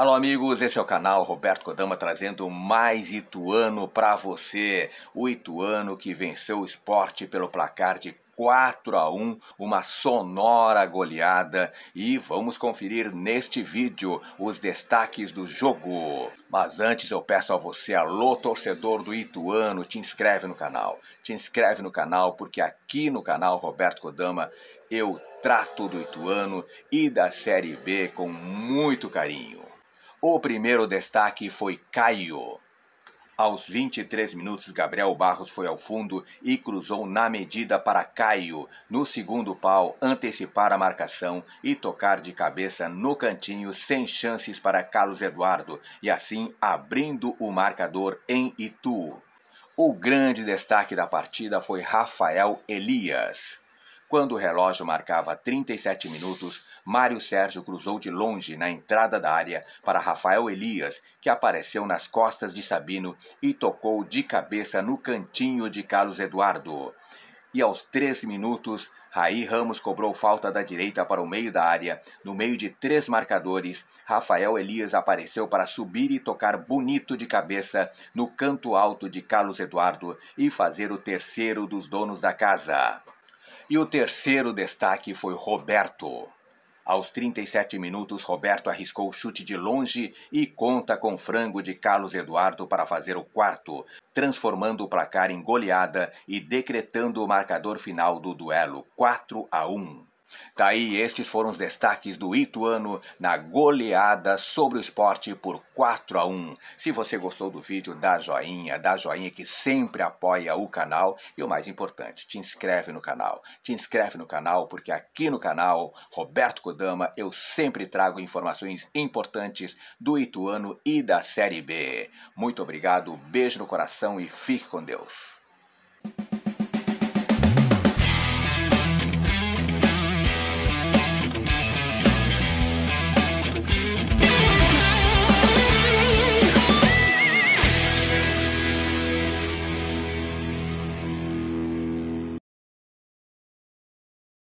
Alô, amigos, esse é o canal Roberto Kodama trazendo mais Ituano para você. O Ituano que venceu o esporte pelo placar de 4 a 1, uma sonora goleada e vamos conferir neste vídeo os destaques do jogo. Mas antes eu peço a você, alô torcedor do Ituano, te inscreve no canal. Te inscreve no canal porque aqui no canal Roberto Kodama eu trato do Ituano e da Série B com muito carinho. O primeiro destaque foi Caio. Aos 23 minutos, Gabriel Barros foi ao fundo e cruzou na medida para Caio, no segundo pau, antecipar a marcação e tocar de cabeça no cantinho sem chances para Carlos Eduardo, e assim abrindo o marcador em Itu. O grande destaque da partida foi Rafael Elias. Quando o relógio marcava 37 minutos, Mário Sérgio cruzou de longe na entrada da área para Rafael Elias, que apareceu nas costas de Sabino e tocou de cabeça no cantinho de Carlos Eduardo. E aos 13 minutos, Raí Ramos cobrou falta da direita para o meio da área. No meio de três marcadores, Rafael Elias apareceu para subir e tocar bonito de cabeça no canto alto de Carlos Eduardo e fazer o terceiro dos donos da casa. E o terceiro destaque foi Roberto. Aos 37 minutos, Roberto arriscou o chute de longe e conta com frango de Carlos Eduardo para fazer o quarto, transformando o placar em goleada e decretando o marcador final do duelo 4 a 1. Daí tá estes foram os destaques do Ituano na goleada sobre o esporte por 4 a 1. Se você gostou do vídeo, dá joinha, dá joinha que sempre apoia o canal e o mais importante, te inscreve no canal. Te inscreve no canal porque aqui no canal Roberto Kodama eu sempre trago informações importantes do Ituano e da Série B. Muito obrigado, beijo no coração e fique com Deus.